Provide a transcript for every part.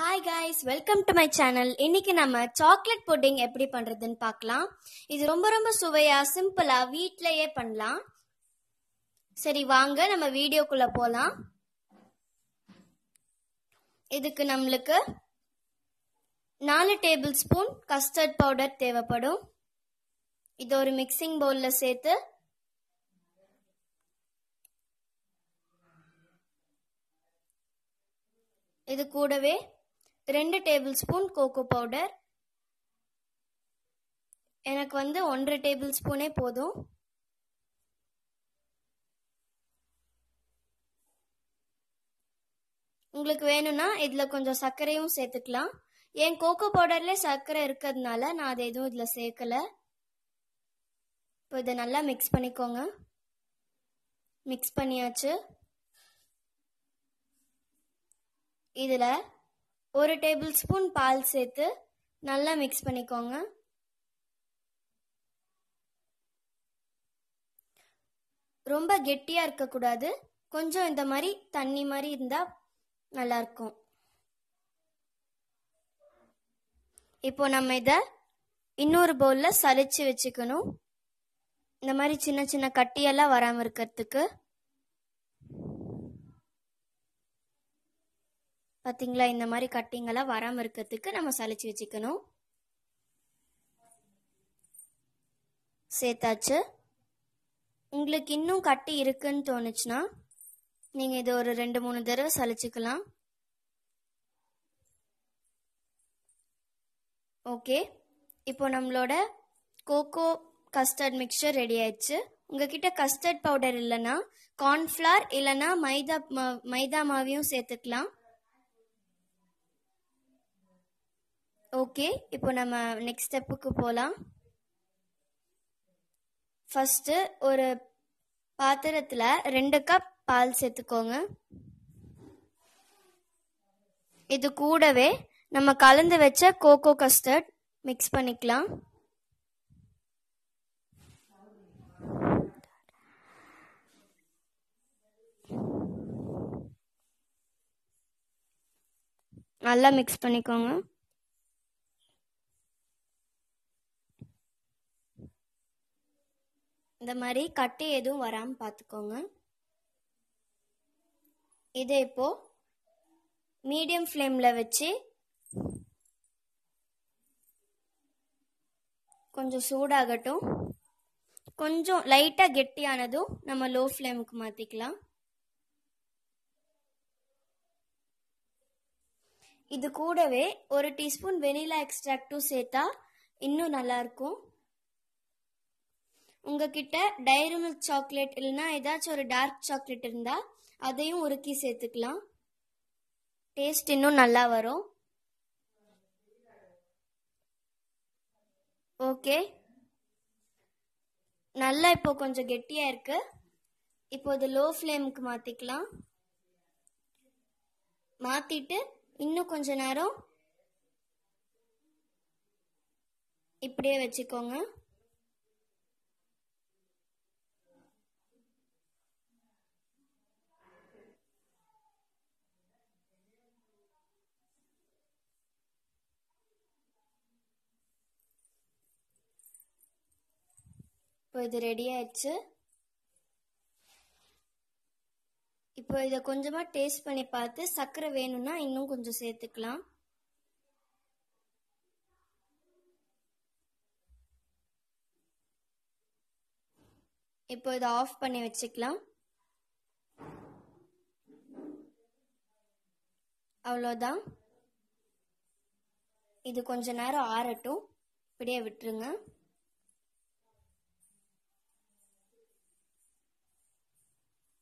hi guys welcome to my channel இன்னைக்கு நம்ம chocolate pudding எப்படி பண்ணுறதுன்னு பார்க்கலாம் இது ரொம்ப ரொம்ப சுவையாக சிம்பிளாக வீட்டிலையே பண்ணலாம் சரி வாங்க நம்ம வீடியோக்குள்ளே போகலாம் இதுக்கு நம்மளுக்கு நாலு டேபிள் ஸ்பூன் கஸ்டர்ட் பவுடர் தேவைப்படும் இது ஒரு மிக்சிங் பவுலில் சேர்த்து இது கூடவே ரெண்டு டேபிள் ஸ்பூன் கோகோ பவுடர் எனக்கு வந்து ஒன்றரை டேபிள் ஸ்பூனே போதும் உங்களுக்கு வேணும்னா இதில் கொஞ்சம் சர்க்கரையும் சேர்த்துக்கலாம் என் கோகோ பவுடர்லேயே சர்க்கரை இருக்கிறதுனால நான் அதை எதுவும் இதில் சேர்க்கலை இப்போ இதை நல்லா மிக்ஸ் பண்ணிக்கோங்க மிக்ஸ் பண்ணியாச்சு இதில் ஒரு டேபிள் ஸ்பூன் பால் சேர்த்து நல்லா மிக்ஸ் பண்ணிக்கோங்க ரொம்ப கெட்டியாக இருக்கக்கூடாது கொஞ்சம் இந்த மாதிரி தண்ணி மாதிரி இருந்தால் நல்லாயிருக்கும் இப்போ நம்ம இதை இன்னொரு பவுலில் சலிச்சு வச்சுக்கணும் இந்த மாதிரி சின்ன சின்ன கட்டியெல்லாம் வராமல் இருக்கிறதுக்கு பார்த்தீங்களா இந்த மாதிரி கட்டிங்கெல்லாம் வராமல் இருக்கிறதுக்கு நம்ம சளிச்சு வச்சுக்கணும் சேர்த்தாச்சு உங்களுக்கு இன்னும் கட்டி இருக்குன்னு தோணுச்சுன்னா நீங்கள் இதை ஒரு ரெண்டு மூணு தடவை சளிச்சுக்கலாம் ஓகே இப்போ நம்மளோட கோகோ கஸ்டர்ட் மிக்சர் ரெடி ஆயிடுச்சு உங்ககிட்ட கஸ்டர்ட் பவுடர் இல்லைன்னா கார்ன்ஃப்ளார் இல்லைன்னா மைதா மைதா மாவையும் சேர்த்துக்கலாம் ஓகே இப்போ நம்ம நெக்ஸ்ட் ஸ்டெப்புக்கு போகலாம் ஃபஸ்ட்டு ஒரு பாத்திரத்தில் ரெண்டு கப் பால் சேர்த்துக்கோங்க இது கூடவே நம்ம கலந்து வச்ச கோகோ கஸ்டர்ட் மிக்ஸ் பண்ணிக்கலாம் நல்லா மிக்ஸ் பண்ணிக்கோங்க இந்த மாதிரி கட்டு எதுவும் வராமல் பார்த்துக்கோங்க இதே இப்போது மீடியம் ஃப்ளேமில் வச்சு கொஞ்சம் சூடாகட்டும் கொஞ்சம் லைட்டாக கெட்டியானதும் நம்ம லோ ஃப்ளேமுக்கு மாற்றிக்கலாம் இது கூடவே ஒரு டீஸ்பூன் வெனிலா எக்ஸ்ட்ராக்டும் சேர்த்தா இன்னும் நல்லாயிருக்கும் உங்ககிட்ட டைரி மில்க் சாக்லேட் இல்லைனா ஏதாச்சும் ஒரு டார்க் சாக்லேட் இருந்தால் அதையும் உருக்கி சேர்த்துக்கலாம் டேஸ்ட் இன்னும் நல்லா வரும் ஓகே நல்லா இப்போ கொஞ்சம் கெட்டியாக இருக்கு இப்போ இது லோ ஃப்ளேமுக்கு மாற்றிக்கலாம் மாற்றிட்டு இன்னும் கொஞ்ச நேரம் இப்படியே வச்சுக்கோங்க இப்போ இது ரெடி ஆயிடுச்சு இப்போ இதை கொஞ்சமாக டேஸ்ட் பண்ணி பார்த்து சர்க்கரை வேணும்னா இன்னும் கொஞ்சம் சேர்த்துக்கலாம் இப்போ இதை ஆஃப் பண்ணி வச்சுக்கலாம் அவ்வளோதான் இது கொஞ்ச நேரம் ஆறட்டும் இப்படியே விட்டுருங்க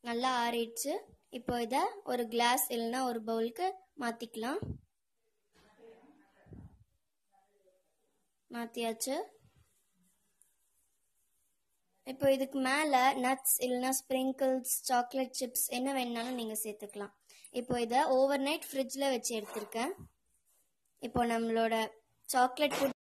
நல்லா ஆறிடுச்சு இப்போ இதை ஒரு கிளாஸ் இல்லைன்னா ஒரு பவுலுக்கு மாற்றிக்கலாம் மாற்றியாச்சு இப்போ இதுக்கு மேலே நட்ஸ் இல்லைன்னா ஸ்ப்ரிங்கிள்ஸ் சாக்லேட் சிப்ஸ் என்ன வேணுனாலும் நீங்கள் சேர்த்துக்கலாம் இப்போ இதை ஓவர் நைட் ஃப்ரிட்ஜில் வச்சு எடுத்திருக்கேன் இப்போ நம்மளோட சாக்லேட்